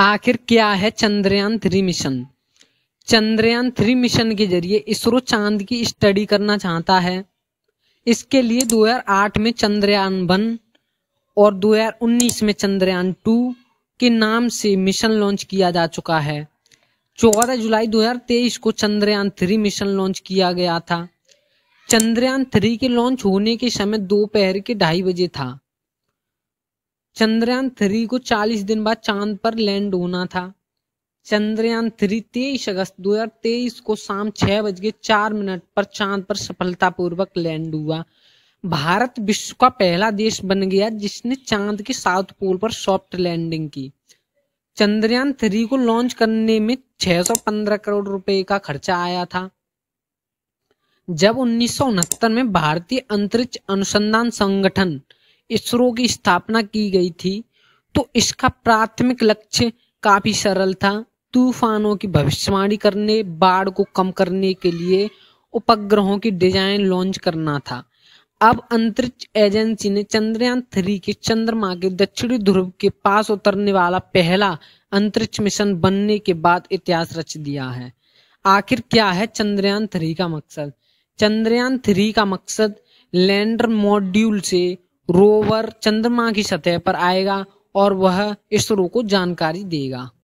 आखिर क्या है Chandrayaan three mission Chandrayaan three mission के जरिए इसरो चांद की स्टडी करना चाहता है इसके लिए 2008 में चंद्रयान वन और 2019 में चंद्रयान टू के नाम से मिशन लॉन्च किया जा चुका है 14 जुलाई 2023 को चंद्रयान थ्री मिशन लॉन्च किया गया था चंद्रयान थ्री के लॉन्च होने के समय दोपहर के ढाई बजे था चंद्रयान थ्री को 40 दिन बाद चांद पर लैंड होना था चंद्रयान थ्री तेईस अगस्त 2023 को शाम छह बज के चार मिनट पर चांद पर सफलतापूर्वक लैंड हुआ भारत विश्व का पहला देश बन गया जिसने चांद के साउथ पोल पर सॉफ्ट लैंडिंग की चंद्रयान थ्री को लॉन्च करने में 615 करोड़ रुपए का खर्चा आया था जब उन्नीस में भारतीय अंतरिक्ष अनुसंधान संगठन इसरो की स्थापना की गई थी तो इसका प्राथमिक लक्ष्य काफी सरल था तूफानों की भविष्यवाणी करने बाढ़ को कम करने के लिए उपग्रहों की डिजाइन लॉन्च करना था अब अंतरिक्ष एजेंसी ने चंद्रयान थ्री के चंद्रमा के दक्षिणी ध्रुव के पास उतरने वाला पहला अंतरिक्ष मिशन बनने के बाद इतिहास रच दिया है आखिर क्या है चंद्रयान थ्री का मकसद चंद्रयान थ्री का मकसद लैंडर मॉड्यूल से रोवर चंद्रमा की सतह पर आएगा और वह इसरो को जानकारी देगा